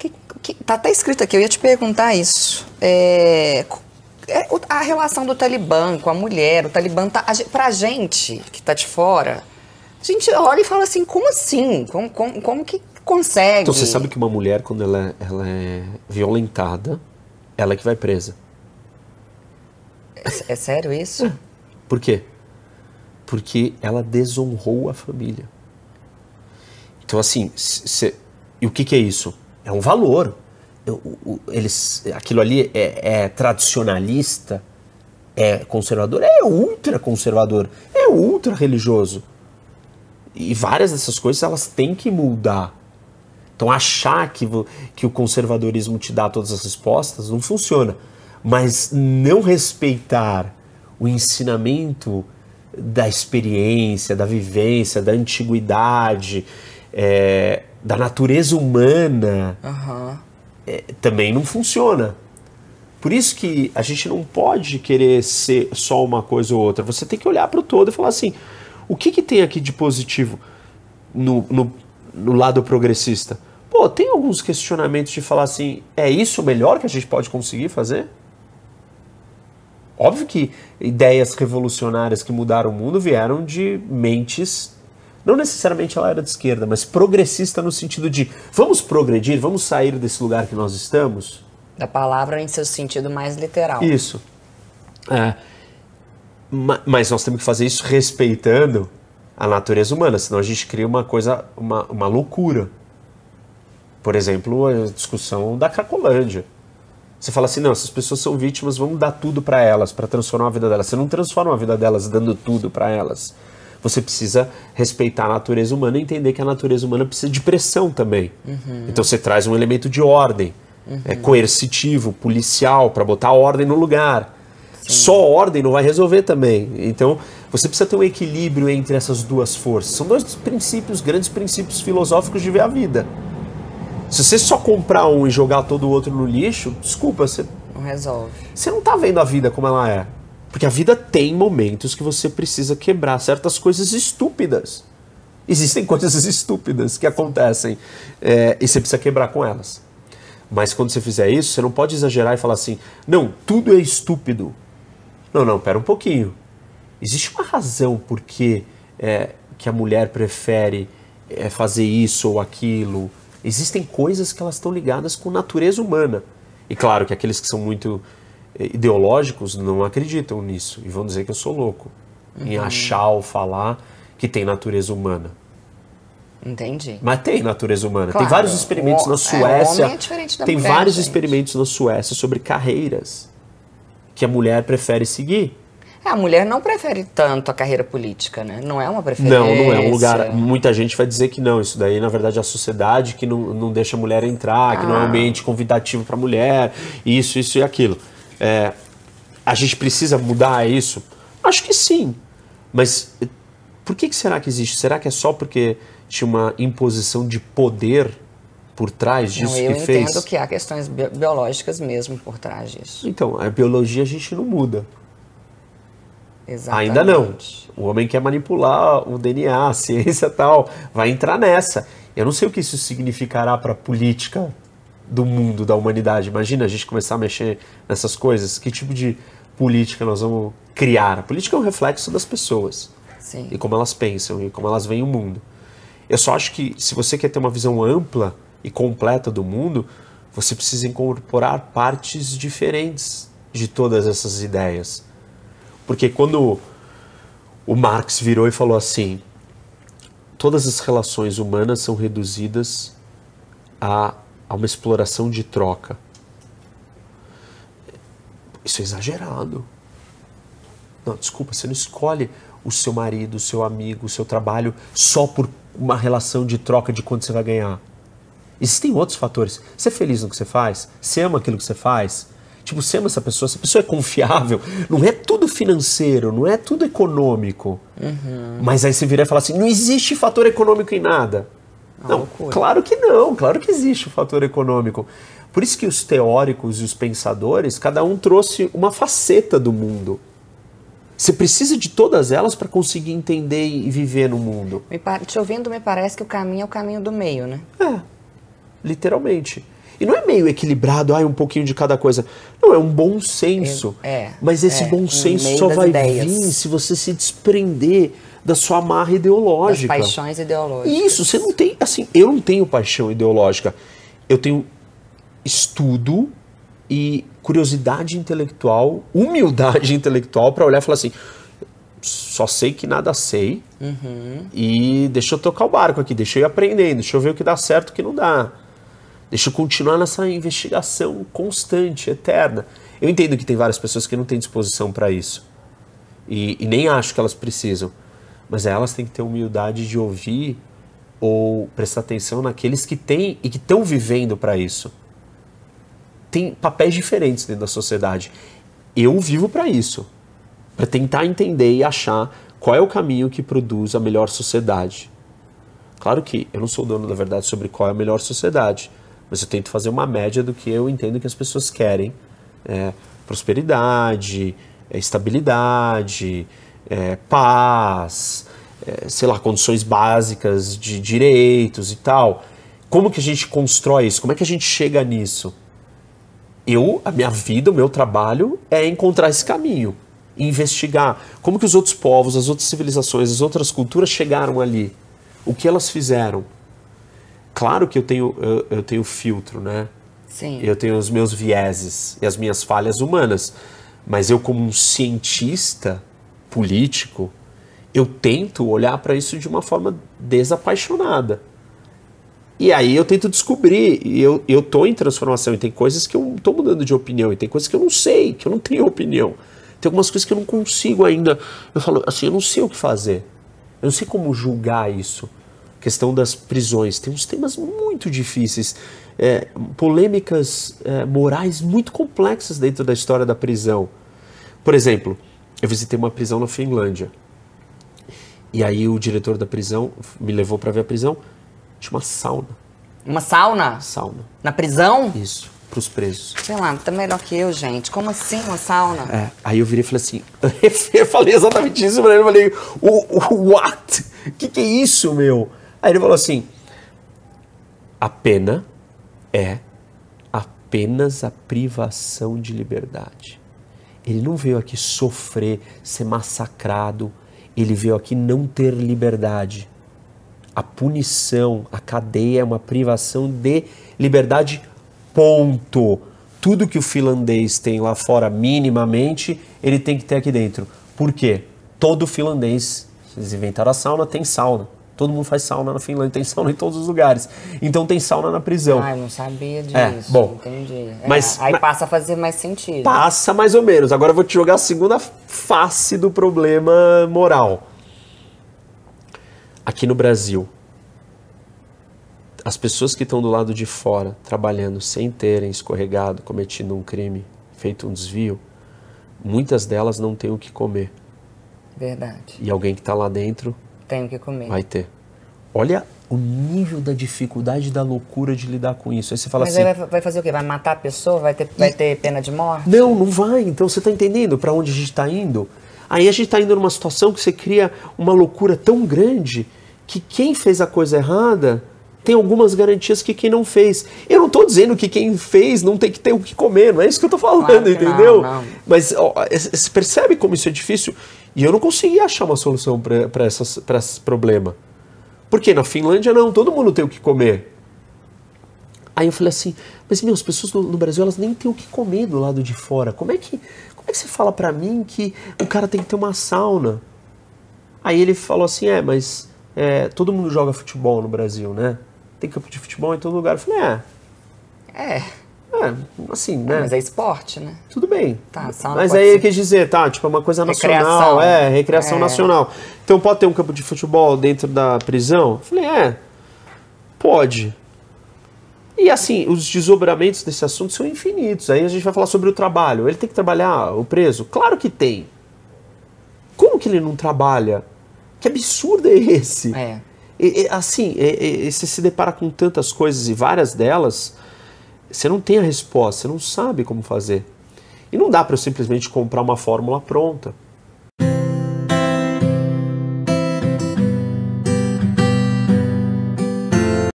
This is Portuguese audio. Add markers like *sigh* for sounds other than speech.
Que, que, tá até escrito aqui, eu ia te perguntar isso. É, é, a relação do Talibã com a mulher, o Talibã tá. A, pra gente que tá de fora, a gente olha e fala assim, como assim? Como, como, como que consegue? Então você sabe que uma mulher, quando ela, ela é violentada, ela é que vai presa. É, é sério isso? É. Por quê? Porque ela desonrou a família. Então, assim, e o que, que é isso? é um valor. Eles, aquilo ali é, é tradicionalista, é conservador, é ultra conservador, é ultra religioso. E várias dessas coisas elas têm que mudar. Então achar que, que o conservadorismo te dá todas as respostas não funciona. Mas não respeitar o ensinamento da experiência, da vivência, da antiguidade, é, da natureza humana uhum. é, também não funciona. Por isso que a gente não pode querer ser só uma coisa ou outra. Você tem que olhar para o todo e falar assim: o que, que tem aqui de positivo no, no, no lado progressista? Pô, tem alguns questionamentos de falar assim: é isso o melhor que a gente pode conseguir fazer? Óbvio que ideias revolucionárias que mudaram o mundo vieram de mentes não necessariamente ela era de esquerda, mas progressista no sentido de vamos progredir, vamos sair desse lugar que nós estamos. Da palavra em seu sentido mais literal. Isso. É, mas nós temos que fazer isso respeitando a natureza humana, senão a gente cria uma coisa, uma, uma loucura. Por exemplo, a discussão da Cracolândia. Você fala assim, não, essas pessoas são vítimas, vamos dar tudo para elas, para transformar a vida delas. Você não transforma a vida delas dando tudo para elas você precisa respeitar a natureza humana e entender que a natureza humana precisa de pressão também. Uhum. Então você traz um elemento de ordem, é uhum. é, coercitivo, policial, para botar ordem no lugar. Sim. Só ordem não vai resolver também. Então você precisa ter um equilíbrio entre essas duas forças. São dois princípios, grandes princípios filosóficos de ver a vida. Se você só comprar um e jogar todo o outro no lixo, desculpa, você. Não resolve. Você não está vendo a vida como ela é. Porque a vida tem momentos que você precisa quebrar certas coisas estúpidas. Existem coisas estúpidas que acontecem é, e você precisa quebrar com elas. Mas quando você fizer isso, você não pode exagerar e falar assim: não, tudo é estúpido. Não, não, pera um pouquinho. Existe uma razão por que, é, que a mulher prefere é, fazer isso ou aquilo. Existem coisas que elas estão ligadas com natureza humana. E claro que aqueles que são muito ideológicos não acreditam nisso e vão dizer que eu sou louco uhum. em achar ou falar que tem natureza humana. Entendi. Mas tem natureza humana. Claro. Tem vários experimentos o, na é, é Suécia. É, tem mulher, vários gente. experimentos na Suécia sobre carreiras que a mulher prefere seguir. É, a mulher não prefere tanto a carreira política, né? Não é uma preferência. Não, não é um lugar. Muita gente vai dizer que não. Isso daí, na verdade, é a sociedade que não, não deixa a mulher entrar, ah. que não é um ah. ambiente convidativo para a mulher, isso, isso e aquilo. É, a gente precisa mudar isso? Acho que sim. Mas eh, por que, que será que existe? Será que é só porque tinha uma imposição de poder por trás disso não, que fez? Eu entendo que há questões biológicas mesmo por trás disso. Então, a biologia a gente não muda. Exatamente. Ainda não. O homem quer manipular o DNA, a ciência tal, vai entrar nessa. Eu não sei o que isso significará para a política do mundo, da humanidade. Imagina a gente começar a mexer nessas coisas. Que tipo de política nós vamos criar? A política é um reflexo das pessoas Sim. e como elas pensam e como elas veem o mundo. Eu só acho que se você quer ter uma visão ampla e completa do mundo, você precisa incorporar partes diferentes de todas essas ideias. Porque quando o Marx virou e falou assim: todas as relações humanas são reduzidas a a uma exploração de troca. Isso é exagerado. Não, desculpa, você não escolhe o seu marido, o seu amigo, o seu trabalho só por uma relação de troca de quanto você vai ganhar. Existem outros fatores. Você é feliz no que você faz? Você ama aquilo que você faz? Tipo, você ama essa pessoa? Essa pessoa é confiável? Não é tudo financeiro, não é tudo econômico. Uhum. Mas aí você virar e falar assim: não existe fator econômico em nada. É não, claro que não, claro que existe o fator econômico. Por isso que os teóricos e os pensadores, cada um trouxe uma faceta do mundo. Você precisa de todas elas para conseguir entender e viver no mundo. Te ouvindo, me parece que o caminho é o caminho do meio, né? É, literalmente. E não é meio equilibrado, ah, um pouquinho de cada coisa. Não, é um bom senso. É, é mas esse é, bom senso só vai ideias. vir se você se desprender da sua amarra ideológica. Das paixões ideológicas. Isso, você não tem, assim, eu não tenho paixão ideológica. Eu tenho estudo e curiosidade intelectual, humildade *laughs* intelectual para olhar e falar assim, só sei que nada sei uhum. e deixa eu tocar o barco aqui, deixa eu ir aprendendo, deixa eu ver o que dá certo e o que não dá. Deixa eu continuar nessa investigação constante, eterna. Eu entendo que tem várias pessoas que não têm disposição para isso e, e nem acho que elas precisam mas elas têm que ter humildade de ouvir ou prestar atenção naqueles que têm e que estão vivendo para isso. Tem papéis diferentes dentro da sociedade. Eu vivo para isso, para tentar entender e achar qual é o caminho que produz a melhor sociedade. Claro que eu não sou dono da verdade sobre qual é a melhor sociedade, mas eu tento fazer uma média do que eu entendo que as pessoas querem. É, prosperidade, é, estabilidade, é, paz, é, sei lá, condições básicas de direitos e tal. Como que a gente constrói isso? Como é que a gente chega nisso? Eu, a minha vida, o meu trabalho é encontrar esse caminho, investigar como que os outros povos, as outras civilizações, as outras culturas chegaram ali, o que elas fizeram. Claro que eu tenho eu, eu tenho filtro, né? Sim. Eu tenho os meus vieses e as minhas falhas humanas, mas eu como um cientista, político, eu tento olhar para isso de uma forma desapaixonada. E aí eu tento descobrir, e eu, eu tô em transformação, e tem coisas que eu tô mudando de opinião, e tem coisas que eu não sei, que eu não tenho opinião. Tem algumas coisas que eu não consigo ainda. Eu falo assim, eu não sei o que fazer. Eu não sei como julgar isso. questão das prisões. Tem uns temas muito difíceis, é, polêmicas é, morais muito complexas dentro da história da prisão. Por exemplo, eu visitei uma prisão na Finlândia. E aí o diretor da prisão me levou para ver a prisão. Tinha uma sauna. Uma sauna? Sauna. Na prisão? Isso, pros presos. Sei lá, tá melhor que eu, gente. Como assim uma sauna? É, aí eu virei e falei assim... *laughs* eu falei exatamente isso pra ele. Eu falei, o, o what? Que que é isso, meu? Aí ele falou assim... A pena é apenas a privação de liberdade. Ele não veio aqui sofrer, ser massacrado, ele veio aqui não ter liberdade. A punição, a cadeia é uma privação de liberdade, ponto. Tudo que o finlandês tem lá fora, minimamente, ele tem que ter aqui dentro. Por quê? Todo finlandês, vocês inventaram a sauna, tem sauna. Todo mundo faz sauna na Finlândia, tem sauna em todos os lugares. Então tem sauna na prisão. Ah, eu não sabia disso. É, bom, entendi. É, mas, aí passa a fazer mais sentido. Passa mais ou menos. Agora eu vou te jogar a segunda face do problema moral. Aqui no Brasil, as pessoas que estão do lado de fora trabalhando sem terem escorregado, cometido um crime, feito um desvio, muitas delas não têm o que comer. Verdade. E alguém que está lá dentro tenho que comer. Vai ter. Olha o nível da dificuldade da loucura de lidar com isso. Aí você fala Mas assim. Mas vai, vai fazer o quê? Vai matar a pessoa? Vai ter, vai ter pena de morte? Não, não vai. Então você está entendendo para onde a gente está indo? Aí a gente está indo numa situação que você cria uma loucura tão grande que quem fez a coisa errada tem algumas garantias que quem não fez. Eu não estou dizendo que quem fez não tem que ter o que comer, não é isso que eu estou falando, claro entendeu? Não, não. Mas ó, é, é, você percebe como isso é difícil? E eu não conseguia achar uma solução para esse problema. Porque na Finlândia não, todo mundo tem o que comer. Aí eu falei assim, mas meu, as pessoas no, no Brasil elas nem têm o que comer do lado de fora. Como é que, como é que você fala para mim que o cara tem que ter uma sauna? Aí ele falou assim, é, mas é, todo mundo joga futebol no Brasil, né? Tem campo de futebol em todo lugar. Eu falei, é, é. É, assim, né? mas é esporte, né? Tudo bem. Tá, mas aí ser... dizer, tá, tipo, é uma coisa nacional, recreação. é, recreação é. nacional. Então pode ter um campo de futebol dentro da prisão? Eu falei, é, pode. E assim, os desdobramentos desse assunto são infinitos. Aí a gente vai falar sobre o trabalho. Ele tem que trabalhar, o preso? Claro que tem. Como que ele não trabalha? Que absurdo é esse? É. E, e, assim, e, e, você se depara com tantas coisas e várias delas você não tem a resposta, você não sabe como fazer. E não dá para eu simplesmente comprar uma fórmula pronta.